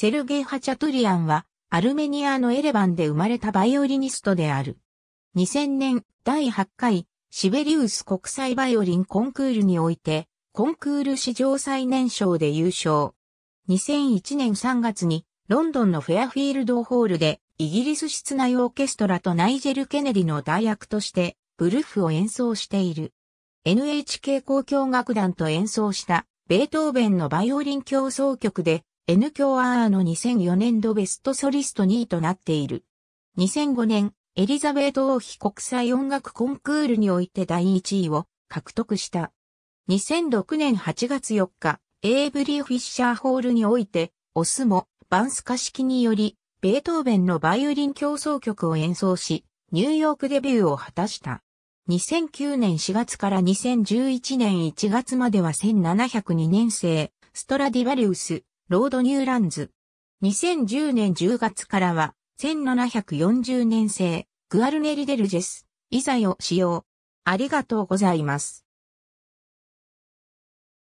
セルゲイ・ハチャトゥリアンは、アルメニアのエレバンで生まれたバイオリニストである。2000年第8回シベリウス国際バイオリンコンクールにおいて、コンクール史上最年少で優勝。2001年3月にロンドンのフェアフィールドホールでイギリス室内オーケストラとナイジェル・ケネディの代役としてブルーフを演奏している。NHK 交響楽団と演奏したベートーベンのバイオリン競争曲で N 響アーの2004年度ベストソリスト2位となっている。2005年、エリザベート王妃国際音楽コンクールにおいて第1位を獲得した。2006年8月4日、エイブリー・フィッシャーホールにおいて、オスも、バンスカ式により、ベートーベンのバイオリン競争曲を演奏し、ニューヨークデビューを果たした。2009年4月から2011年1月までは1702年生、ストラディバリウス、ロードニューランズ。2010年10月からは、1740年製、グアルネリデルジェス、イザヨ使用。ありがとうございます。